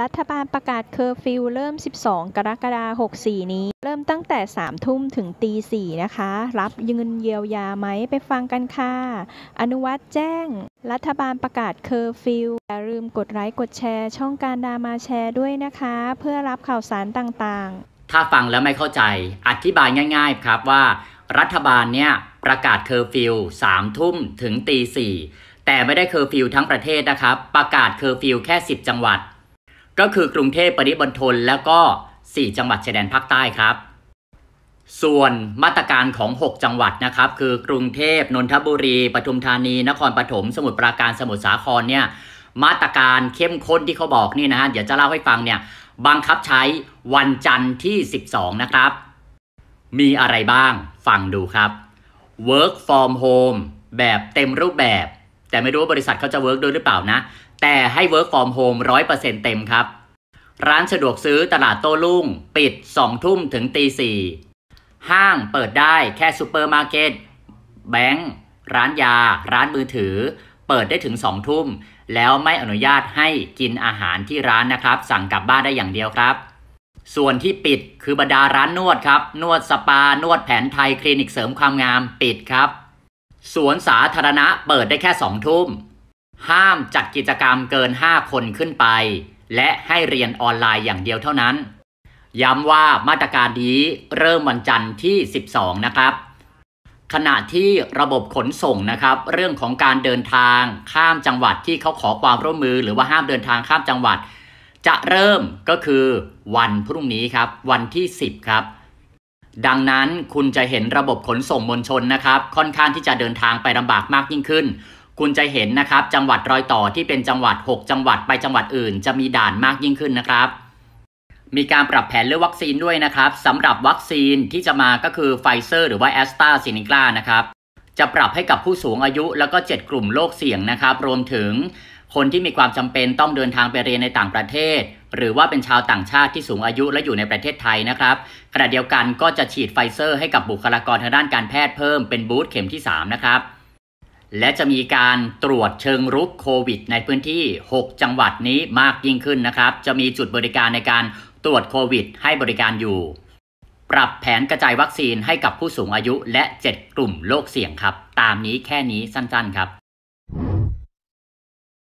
รัฐบาลประกาศเคอร์ฟิวเริ่ม 12 กรกฎาคม64 นี้ เริ่มตั้งแต่ 3ทุ่มถึงตี4นะคะ รับเงินเยียวยาไหมไปฟังกันค่ะอนุวัตแจ้งรัฐบาลประกาศเคอร์ฟิวอย่าลืมกดไลค์กดแชร์ ช่องการดามาแชร์ด้วยนะคะ เพื่อรับข่าวสารต่างๆ ถ้าฟังแล้วไม่เข้าใจอธิบายง่ายๆ ครับว่า รัฐบาลเนี่ยประกาศเคอร์ฟิว3ทุ่มถึงตี4แต่ไม่ได้เคอร์ฟิวทั้งประเทศนะครับประกาศเคอร์ฟิวแค่10 จังหวัดก็คือกรุงเทพปริมณฑลแล้วก็ 4 จังหวัดชายแดนภาคใต้ครับ ส่วนมาตรการของ 6 จังหวัดนะครับ คือกรุงเทพนนทบุรีปทุมธานีนครปฐมสมุทรปราการสมุทรสาครเนี่ยมาตรการเข้มข้นที่เขาบอกนี่นะฮะเดี๋ยวจะเล่าให้ฟังเนี่ยบังคับใช้วันจันทร์ที่ 12 นะครับ มีอะไรบ้างฟังดูครับ work from home แบบเต็มรูปแบบ แต่ไม่รู้ว่าบริษัทเขาจะ work ด้วยหรือเปล่านะแต่ให้ work from home 100%เต็มครับ ร้านสะดวกซื้อตลาดโต้รุ่ง ปิด 2ทุ่มถึงตีสี่ห้างเปิดได้แค่ซูเปอร์มาร์เก็ตแบงค์ร้านยา ร้านมือถือ เปิดได้ถึง 2 ทุ่ม แล้วไม่อนุญาตให้กินอาหารที่ร้านนะครับ สั่งกลับบ้านได้อย่างเดียวครับ ส่วนที่ปิดคือบรรดาร้านนวดครับ นวดสปานวดแผนไทยคลินิกเสริมความงามปิดครับ สวนสาธารณะเปิดได้แค่2ทุ่มห้ามจัดกิจกรรมเกิน 5 คนขึ้นไป และให้เรียนออนไลน์อย่างเดียวเท่านั้น ย้ำว่ามาตรการนี้เริ่มวันจันทร์ที่12นะครับขณะที่ระบบขนส่งนะครับ เรื่องของการเดินทาง ข้ามจังหวัดที่เขาขอความร่วมมือ หรือว่าห้ามเดินทางข้ามจังหวัด จะเริ่มก็คือวันพรุ่งนี้ครับ วันที่ 10 ครับ ดังนั้นคุณจะเห็นระบบขนส่งมวลชนนะครับ ค่อนข้างที่จะเดินทางไปลำบากมากยิ่งขึ้นคุณจะเห็นนะครับ จังหวัดรอยต่อที่เป็นจังหวัด 6 จังหวัดไปจังหวัดอื่น จะมีด่านมากยิ่งขึ้นนะครับ มีการปรับแผนเรื่องวัคซีนด้วยนะครับสำหรับวัคซีนที่จะมาก็คือไฟเซอร์ หรือว่าแอสตราเซเนกานะครับ จะปรับให้กับผู้สูงอายุแล้วก็ 7 กลุ่มโรคเสี่ยงนะครับ รวมถึงคนที่มีความจำเป็นต้องเดินทางไปเรียนในต่างประเทศ หรือว่าเป็นชาวต่างชาติที่สูงอายุและอยู่ในประเทศไทยนะครับขณะเดียวกันก็จะฉีดไฟเซอร์ให้กับบุคลากรทางด้านการแพทย์เพิ่ม เป็นบูสต์เข็มที่ 3 นะครับและจะมีการตรวจเชิงรุกโควิดในพื้นที่ 6 จังหวัดนี้มากยิ่งขึ้นนะครับ จะมีจุดบริการในการตรวจโควิดให้บริการอยู่ ปรับแผนกระจายวัคซีนให้กับผู้สูงอายุและ 7 กลุ่มโรคเสี่ยงครับ ตามนี้แค่นี้สั้นๆครับ